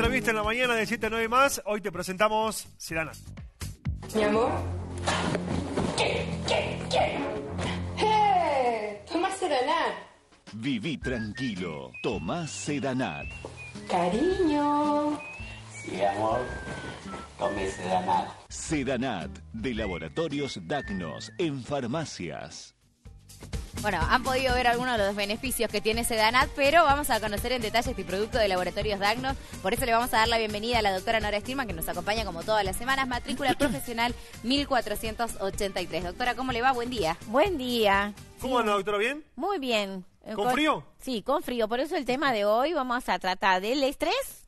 entrevista en la mañana de 7 a 9 más. Hoy te presentamos Sedanat. Mi amor. ¿Qué? ¿Qué? ¿Qué? ¡Eh! Tomás Sedanat. Viví tranquilo. Tomás Sedanat. Cariño. Sí, amor. Tomé Sedanat. Sedanat, de Laboratorios Dagnos, en farmacias. Bueno, han podido ver algunos de los beneficios que tiene Sedanat, pero vamos a conocer en detalle este producto de Laboratorios Dagnos. Por eso le vamos a dar la bienvenida a la doctora Nora Stirman, que nos acompaña como todas las semanas, matrícula profesional 1483. Doctora, ¿cómo le va? Buen día. Buen día. ¿Cómo anda, doctora? ¿Bien? Muy bien. ¿Con, frío? Sí, con frío. Por eso el tema de hoy vamos a tratar del estrés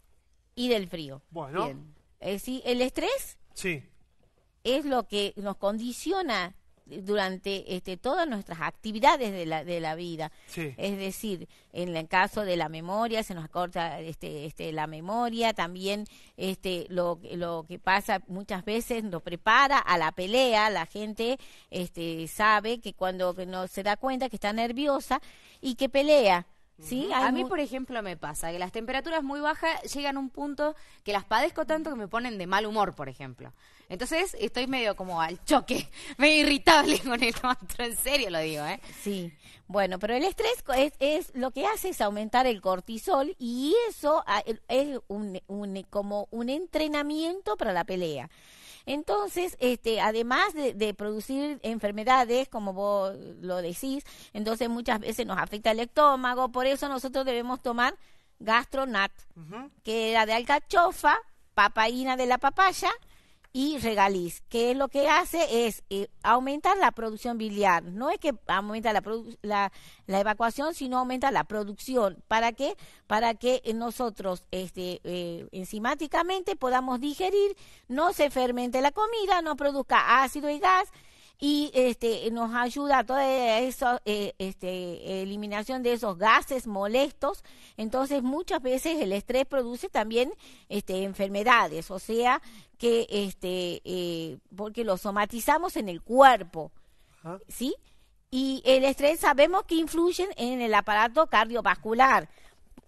y del frío. Bueno. Bien. Eh, sí, el estrés. Sí. Es lo que nos condiciona durante este, todas nuestras actividades de la, de la vida. Es decir, en el caso de la memoria, se nos acorta este, este, la memoria, también este, lo, lo que pasa muchas veces nos prepara a la pelea, la gente este, sabe que cuando no, se da cuenta que está nerviosa y que pelea, Sí, a mí, por ejemplo, me pasa que las temperaturas muy bajas llegan a un punto que las padezco tanto que me ponen de mal humor, por ejemplo. Entonces estoy medio como al choque, medio irritable con el otro, en serio lo digo, ¿eh? Sí, bueno, pero el estrés es, lo que hace es aumentar el cortisol y eso ah, es como un entrenamiento para la pelea. Entonces, este, además de, producir enfermedades, como vos lo decís, entonces muchas veces nos afecta el estómago, por eso nosotros debemos tomar gastronat, que es que era de alcachofa, papaína de la papaya y regaliz, que lo que hace es eh, aumentar la producción biliar. No es que aumenta la, la, evacuación, sino aumenta la producción. ¿Para qué? Para que eh, nosotros este, eh, enzimáticamente podamos digerir, no se fermente la comida, no produzca ácido y gas y este nos ayuda a toda esa este, eliminación de esos gases molestos entonces muchas veces el estrés produce también este enfermedades o sea que este eh, porque lo somatizamos en el cuerpo sí y el estrés sabemos que influyen en el aparato cardiovascular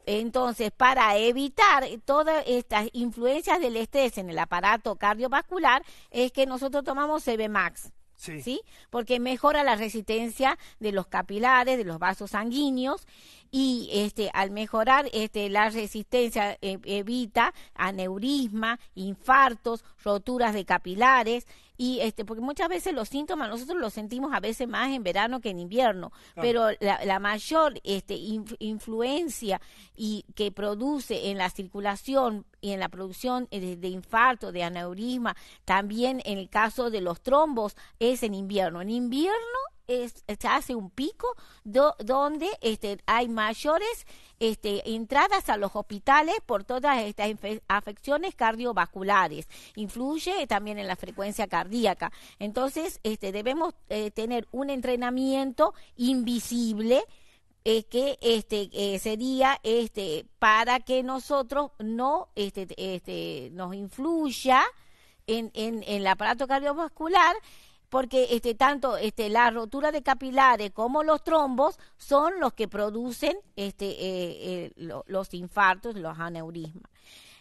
entonces para evitar todas estas influencias del estrés en el aparato cardiovascular es que nosotros tomamos CBMAX Sí. Porque mejora la resistencia de los capilares, de los vasos sanguíneos y este al mejorar este la resistencia eh, evita aneurisma, infartos, roturas de capilares, y este porque muchas veces los síntomas nosotros los sentimos a veces más en verano que en invierno ah. pero la, mayor este influencia y que produce en la circulación y en la producción eh, de, infarto de aneurisma también en el caso de los trombos es en invierno en invierno hace un pico donde este, hay mayores este, entradas a los hospitales por todas estas afecciones cardiovasculares. Influye también en la frecuencia cardíaca. Entonces, este, debemos eh, tener un entrenamiento invisible. Eh, que este eh, sería este para que nosotros no este, este nos influya en, en el aparato cardiovascular porque este, tanto este, la rotura de capilares como los trombos son los que producen este, eh, eh, los infartos, los aneurismas.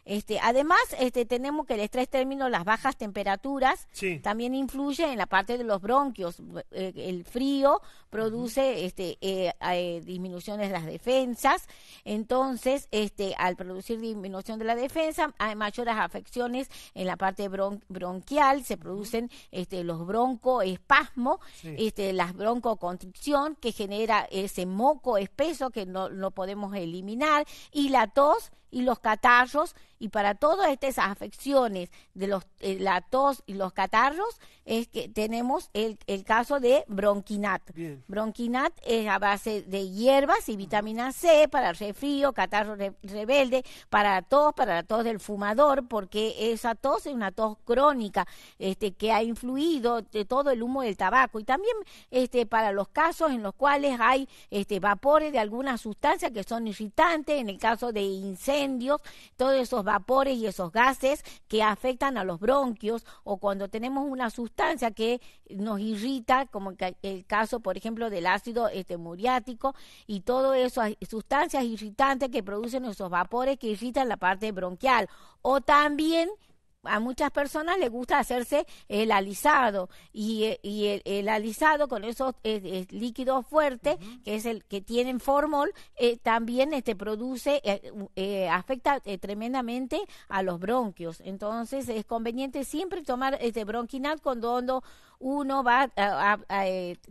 Este, además, este, tenemos que el estrés término, las bajas temperaturas, también influye en la parte de los bronquios. Eh, el frío produce este, eh, eh, disminuciones de las defensas. Entonces, este, al producir disminución de la defensa, hay mayores afecciones en la parte bronquial, se producen este, los broncoespasmos, este, las broncoconstricción que genera ese moco espeso que no, no podemos eliminar y la tos y los catarros y para todas estas afecciones de los, eh, la tos y los catarros es que tenemos el, el caso de bronquinat. Bien. Bronquinat es a base de hierbas y vitamina C para el resfrío, catarro rebelde, para la tos, para la tos del fumador, porque esa tos es una tos crónica este, que ha influido de todo el humo del tabaco. Y también este, para los casos en los cuales hay este, vapores de algunas sustancias que son irritantes, en el caso de incendios, todos esos vapores y esos gases que afectan a los bronquios o cuando tenemos una sustancia que nos irrita, como el caso, por ejemplo, del ácido este, y todo eso, sustancias irritantes que producen esos vapores que irritan la parte bronquial. O también a muchas personas les gusta hacerse el alisado y, eh, el, alisado con esos eh, eh, líquidos fuertes que es el que tienen formol también este produce afecta tremendamente a los bronquios entonces es conveniente siempre tomar este bronquinal cuando uno va a, a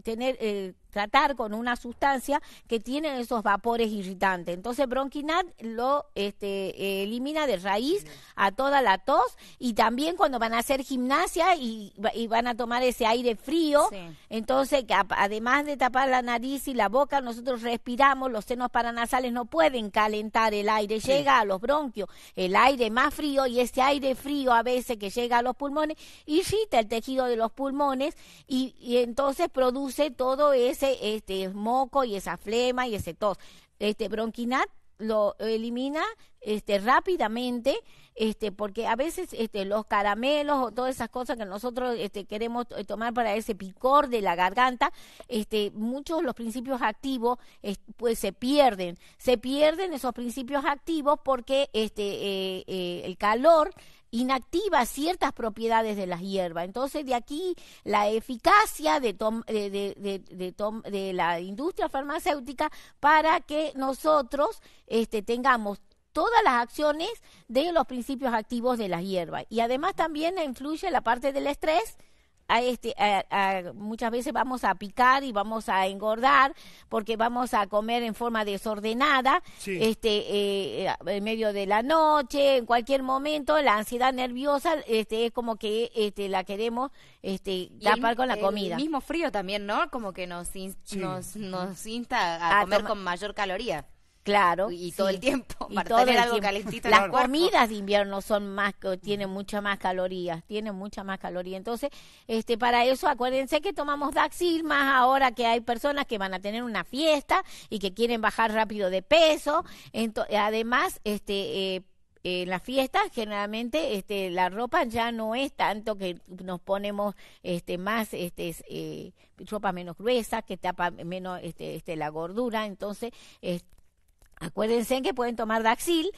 tener tratar con una sustancia que tiene esos vapores irritantes. Entonces Bronquinat lo este, elimina de raíz a toda la tos y también cuando van a hacer gimnasia y, van a tomar ese aire frío, entonces además de tapar la nariz y la boca, nosotros respiramos, los senos paranasales no pueden calentar el aire, llega a los bronquios el aire más frío y ese aire frío a veces que llega a los pulmones irrita el tejido de los pulmones y entonces produce todo ese este moco y esa flema y ese tos. Este bronquinat lo elimina este rápidamente este porque a veces este los caramelos o todas esas cosas que nosotros este queremos tomar para ese picor de la garganta este muchos de los principios activos pues se pierden se pierden esos principios activos porque este eh, eh, el calor inactiva ciertas propiedades de las hierbas. Entonces, de aquí la eficacia de, la industria farmacéutica para que nosotros este, tengamos todas las acciones de los principios activos de las hierbas. Y además también influye la parte del estrés este, muchas veces vamos a picar y vamos a engordar porque vamos a comer en forma desordenada, este, eh, en medio de la noche, en cualquier momento, la ansiedad nerviosa, este, es como que este, la queremos este, tapar con la comida. El mismo frío también, ¿no? Como que nos, nos, nos insta a, a comer con mayor caloría. Claro. Y todo el tiempo, y todo el Las comidas de invierno son más, tienen mucha más calorías, tienen mucha más caloría. Entonces, este, para eso acuérdense que tomamos Daxil, más ahora que hay personas que van a tener una fiesta y que quieren bajar rápido de peso. además, este, eh, en las fiestas generalmente este la ropa ya no es tanto que nos ponemos este más este eh, ropa menos gruesa que tapa menos este, este la gordura entonces Acuérdense que pueden tomar Daxil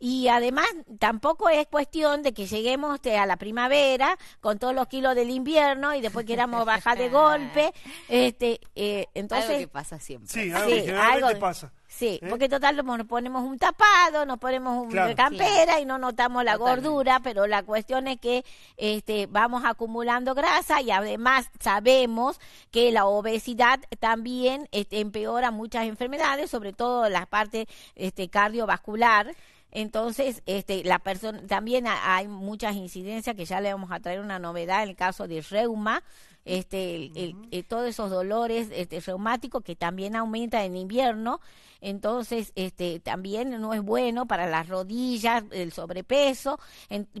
y además tampoco es cuestión de que lleguemos eh, a la primavera con todos los kilos del invierno y después queramos bajar de golpe. Este, eh, entonces, algo que pasa siempre. Sí, algo, pasa. Sí, ¿eh? porque total nos ponemos un tapado, nos ponemos una campera y no notamos la gordura, pero la cuestión es que este, vamos acumulando grasa y además sabemos que la obesidad también este, empeora muchas enfermedades, sobre todo la parte este, cardiovascular. Entonces, este, la también hay muchas incidencias que ya le vamos a traer una novedad en el caso de reuma, este, eh, todos esos dolores este, reumáticos que también aumenta en invierno, entonces este, también no es bueno para las rodillas, el sobrepeso,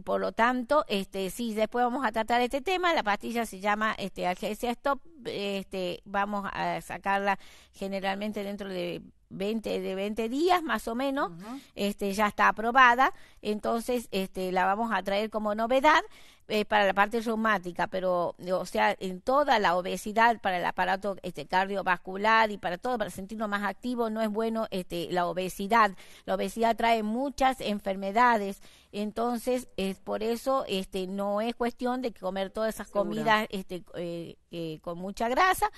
por lo tanto, este, sí, después vamos a tratar este tema, la pastilla se llama este, algesia stop, este, vamos a sacarla generalmente dentro de 20, de 20 días más o menos, este, ya está aprobada, entonces este, la vamos a traer como novedad eh, para la parte reumática, pero o sea, en toda la obesidad, para el aparato este, cardiovascular y para todo, para sentirnos más activos, no es bueno este, la obesidad. La obesidad trae muchas enfermedades, entonces es por eso este, no es cuestión de comer todas esas comidas este, eh, eh, con mucha grasa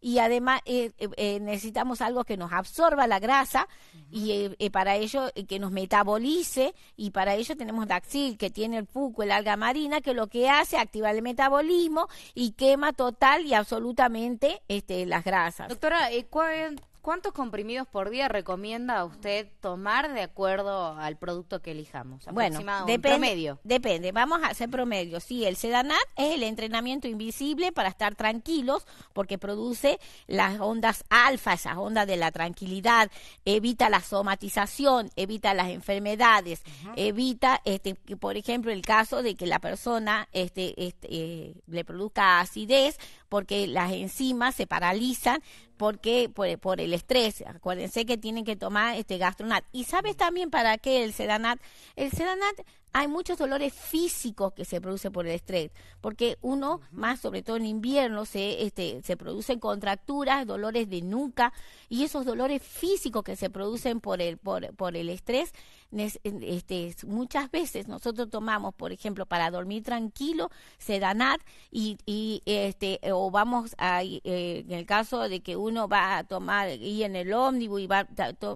y además eh, eh, eh, necesitamos algo que nos absorba la grasa y para ello que nos metabolice y para ello tenemos Daxil que tiene el puco, el alga marina que lo que hace activar el metabolismo y quema total y absolutamente este, las grasas. Doctora, ¿cuál, ¿Cuántos comprimidos por día recomienda usted tomar de acuerdo al producto que elijamos? Bueno, depende, promedio. depende. Vamos a hacer promedio. Sí, el Sedanat es el entrenamiento invisible para estar tranquilos porque produce las ondas alfa, esas ondas de la tranquilidad, evita la somatización, evita las enfermedades, evita, este, por ejemplo, el caso de que la persona este, este eh, le produzca acidez porque las enzimas se paralizan porque por, el estrés. Acuérdense que tienen que tomar este gastronat. ¿Y sabes también para qué el sedanat? El sedanat hay muchos dolores físicos que se producen por el estrés, porque uno más sobre todo en invierno se este, se producen contracturas, dolores de nuca y esos dolores físicos que se producen por el por, por el estrés este, muchas veces nosotros tomamos, por ejemplo, para dormir tranquilo, sedanat, y, y este, o vamos eh, en el caso de que uno va a tomar, y en el ómnibus y va,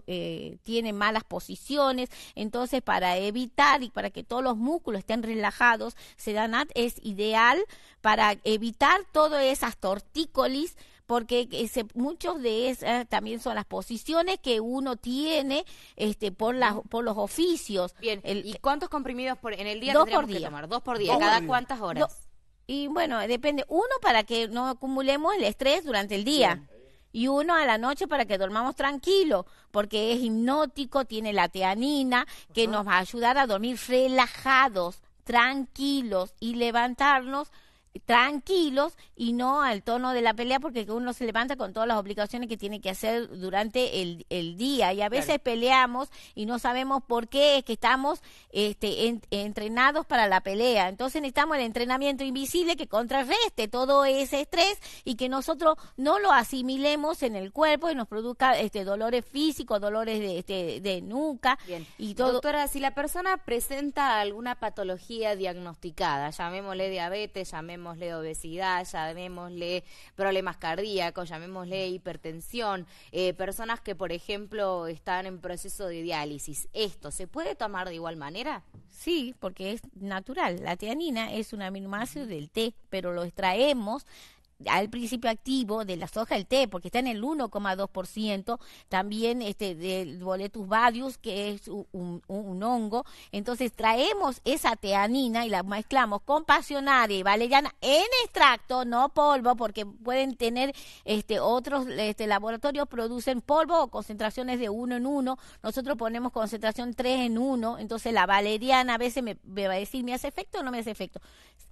eh, tiene malas posiciones, entonces para evitar y para que todos los músculos estén relajados, sedanat es ideal para evitar todas esas tortícolis, porque ese, eh, muchos de esas también son las posiciones que uno tiene este por por los oficios. Bien. ¿Y cuántos comprimidos por, en el día dos Que tomar? Dos por día. ¿Cada cuántas horas? y bueno, depende. Uno para que no acumulemos el estrés durante el día. y uno a la noche para que dormamos tranquilo, porque es hipnótico, tiene la teanina, que nos va a ayudar a dormir relajados, tranquilos y levantarnos tranquilos y no al tono de la pelea porque uno se levanta con todas las obligaciones que tiene que hacer durante el, día y a veces peleamos y no sabemos por qué es que estamos este, entrenados para la pelea. Entonces necesitamos el entrenamiento invisible que contrarreste todo ese estrés y que nosotros no lo asimilemos en el cuerpo y nos produzca este, dolores físicos, dolores de, este, de nuca y todo. Doctora, si la persona presenta alguna patología diagnosticada, llamémosle diabetes, llamémosle llamémosle obesidad, llamémosle problemas cardíacos, llamémosle hipertensión, eh, personas que, por ejemplo, están en proceso de diálisis. ¿Esto se puede tomar de igual manera? Sí, porque es natural. La tianina es un aminoácido del té, pero lo extraemos al principio activo de la soja el té, porque está en el 1,2%, también este del boletus vadius, que es un, hongo. Entonces traemos esa teanina y la mezclamos con pasionaria y valeriana en extracto, no polvo, porque pueden tener este otros este, laboratorios producen polvo o concentraciones de uno en uno. Nosotros ponemos concentración tres en uno, entonces la valeriana a veces me, va a decir, ¿me hace efecto o no me hace efecto?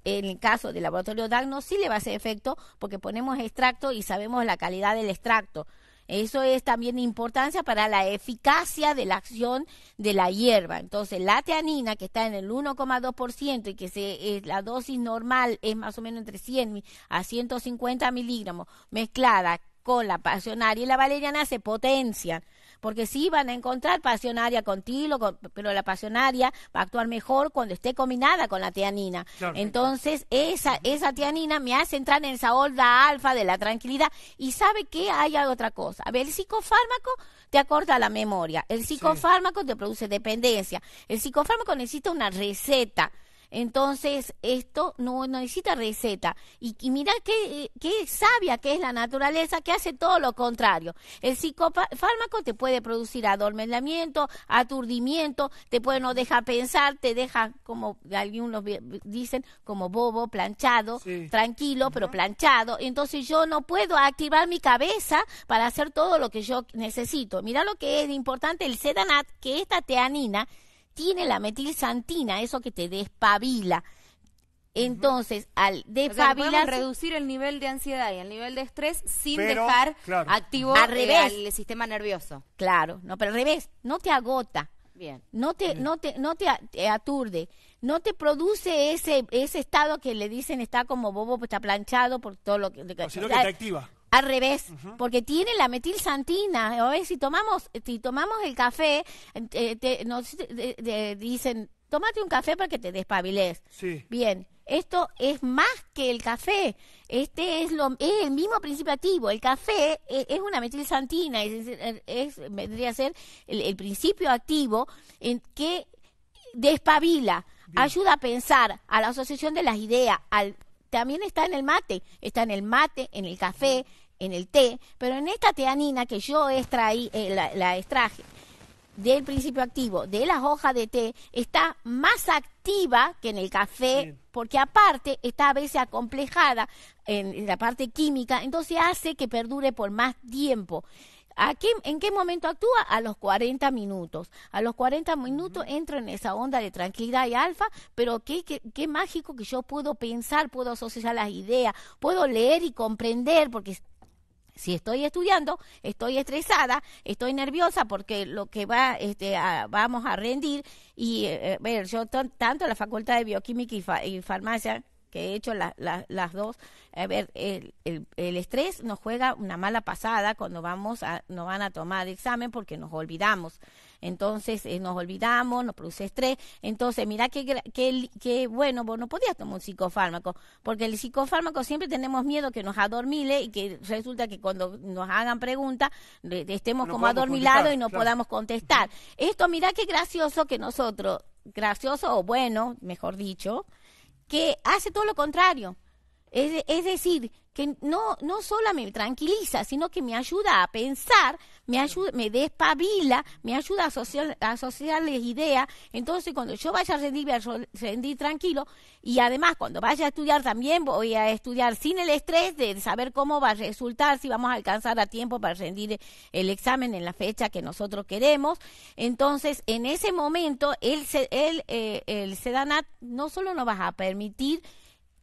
En el caso del laboratorio Dagno sí le va a hacer efecto porque ponemos extracto y sabemos la calidad del extracto. Eso es también de importancia para la eficacia de la acción de la hierba. Entonces, la teanina, que está en el 1,2% y que es eh, la dosis normal es más o menos entre 100 a 150 miligramos, mezclada con la pasionaria y la valeriana, se potencian porque sí van a encontrar pasionaria contigo, pero la pasionaria va a actuar mejor cuando esté combinada con la tianina. Entonces, esa, esa tianina me hace entrar en esa onda alfa de la tranquilidad. Y sabe que hay otra cosa. A ver, el psicofármaco te acorta la memoria, el psicofármaco te produce dependencia, el psicofármaco necesita una receta. Entonces, esto no, necesita receta. Y, y mira qué, qué, sabia que es la naturaleza que hace todo lo contrario. El psicofármaco te puede producir adormecimiento, aturdimiento, te puede no dejar pensar, te deja, como algunos dicen, como bobo, planchado, tranquilo, pero planchado. Entonces, yo no puedo activar mi cabeza para hacer todo lo que yo necesito. Mira lo que es importante el sedanat, que esta teanina tiene la metilsantina, eso que te despabila. Entonces, al despabilar... reducir el nivel de ansiedad y el nivel de estrés sin dejar activo al eh, revés. el sistema nervioso. Claro, no, pero al revés, no te agota. Bien. No te, no te, no te, aturde, no te produce ese, ese estado que le dicen está como bobo, pues, está planchado por todo lo que... que te activa. Al revés, porque tiene la metilsantina. A ver, si tomamos, si tomamos el café, eh, nos dicen, tómate un café para que te despabiles. Bien, esto es más que el café. Este es, lo, es el mismo principio activo. El café e, es, una metilsantina, es, er, es, vendría a ser el, principio activo en que despabila, ayuda a pensar, a la asociación de las ideas, también está en el mate, está en el mate, en el café, en el té, pero en esta teanina que yo extraí, eh, la, extraje del principio activo de las hojas de té está más activa que en el café, porque aparte está a veces acomplejada en, la parte química, entonces hace que perdure por más tiempo. ¿A ¿En qué momento actúa? A los 40 minutos. A los 40 minutos entro en esa onda de tranquilidad y alfa, pero qué, qué mágico que yo puedo pensar, puedo asociar las ideas, puedo leer y comprender, porque si estoy estudiando, estoy estresada, estoy nerviosa porque lo que va, este, vamos a rendir y eh, eh, ver, yo tanto la Facultad de Bioquímica y, Farmacia que he hecho las dos, a ver, el, estrés nos juega una mala pasada cuando vamos a, nos van a tomar examen porque nos olvidamos entonces eh, nos olvidamos, nos produce estrés. Entonces, mira qué bueno, no podías tomar un psicofármaco, porque el psicofármaco siempre tenemos miedo que nos adormile y que resulta que cuando nos hagan preguntas estemos como adormilados y no podamos contestar. Esto, mira qué gracioso que nosotros, gracioso o bueno, mejor dicho, que hace todo lo contrario es, decir, que no, no solo me tranquiliza, sino que me ayuda a pensar, me, me despabila, me ayuda a asociar, asociarles ideas. Entonces, cuando yo vaya a rendir, voy a rendir tranquilo. Y además, cuando vaya a estudiar también, voy a estudiar sin el estrés de saber cómo va a resultar, si vamos a alcanzar a tiempo para rendir el examen en la fecha que nosotros queremos. Entonces, en ese momento, él, el eh, SEDANAT no solo nos va a permitir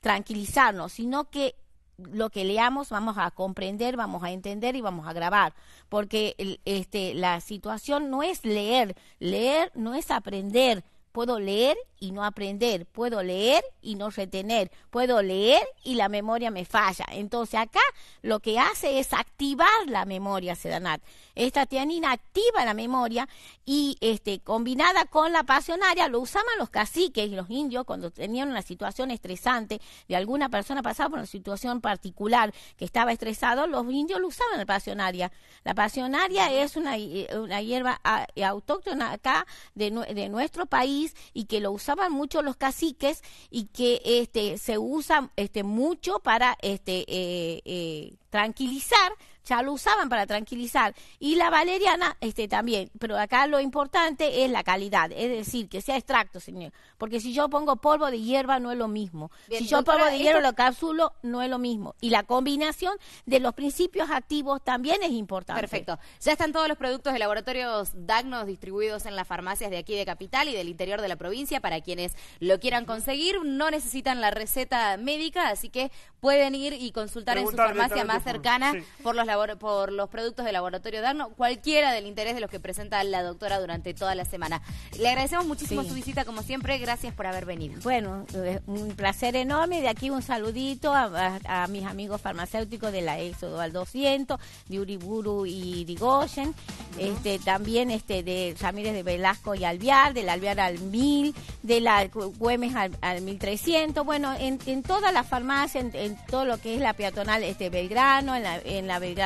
tranquilizarnos, sino que lo que leamos vamos a comprender, vamos a entender y vamos a grabar, porque este, la situación no es leer, leer no es aprender, puedo leer y no aprender, puedo leer y no retener, puedo leer y la memoria me falla. Entonces acá lo que hace es activar la memoria sedanat. Esta tianina activa la memoria y este, combinada con la pasionaria lo usaban los caciques y los indios cuando tenían una situación estresante de alguna persona pasaba por una situación particular que estaba estresado, los indios lo usaban la pasionaria. La pasionaria es una, eh, una hierba ah, autóctona acá de, de nuestro país y que lo usaban usaban mucho los caciques y que este, se usa este, mucho para este, eh, eh, tranquilizar ya lo usaban para tranquilizar. Y la valeriana este, también, pero acá lo importante es la calidad, es decir, que sea extracto, señor. Porque si yo pongo polvo de hierba no es lo mismo. si yo pongo polvo de hierba lo cápsulo no es lo mismo. Y la combinación de los principios activos también es importante. Perfecto. Ya están todos los productos de laboratorios Dagnos distribuidos en las farmacias de aquí de Capital y del interior de la provincia para quienes lo quieran conseguir. No necesitan la receta médica, así que pueden ir y consultar en su farmacia más cercana por los laboratorios por los productos del laboratorio Darno, cualquiera del interés de los que presenta la doctora durante toda la semana. Le agradecemos muchísimo su visita, como siempre. Gracias por haber venido. Bueno, un placer enorme. De aquí un saludito a, mis amigos farmacéuticos de la Éxodo al 200, de Uriburu y Digoyen, Este, también este de Ramírez de Velasco y Alviar, del Alviar al 1000, de la Güemes al, 1300. Bueno, en, en todas las farmacias, en, todo lo que es la peatonal este Belgrano, en la, en la Belgrano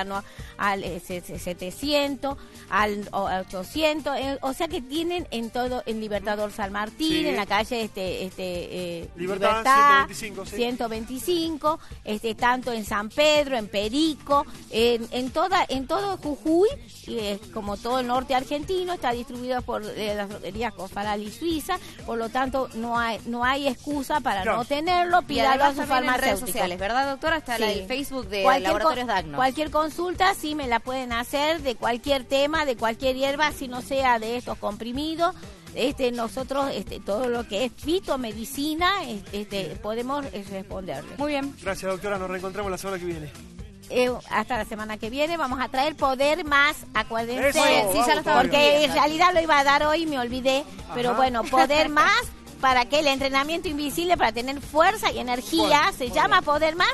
al 700, eh, al 800, eh, o sea que tienen en todo, en Libertador San Martín, en la calle este, este eh, Libertad, Libertad 125, este, tanto en San Pedro, en Perico, en, en toda, en todo Jujuy, como todo el norte argentino, está distribuido por las droguerías Cofaral y Suiza, por lo tanto no hay, no hay excusa para no, tenerlo, pídalo a sus redes sociales, ¿verdad doctora? hasta el Facebook de Cualquier Laboratorios Dagnos Cualquier cosa consulta sí me la pueden hacer de cualquier tema, de cualquier hierba, si no sea de estos comprimidos. Este, nosotros este, todo lo que es fitomedicina este, este podemos eh, responderle. Muy bien. Gracias, doctora. Nos reencontramos la semana que viene. Eh, hasta la semana que viene vamos a traer poder más, acuérdense, Eso, porque en realidad lo iba a dar hoy me olvidé, pero bueno, poder más para que el entrenamiento invisible, para tener fuerza y energía, se llama poder más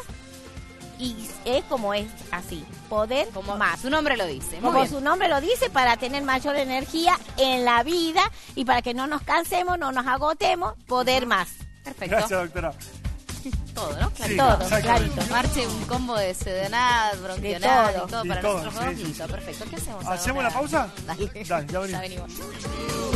y es como es así, poder como más. Su nombre lo dice. como su nombre lo dice, para tener mayor energía en la vida y para que no nos cansemos, no nos agotemos, poder más. Perfecto. Gracias, doctora. Todo, ¿no? Claro. todo, clarito. Marche un combo de sedenad, bronquional, todo. todo, para todo, nosotros Perfecto. ¿Qué hacemos? ¿Hacemos la pausa? Dale. ya Ya venimos.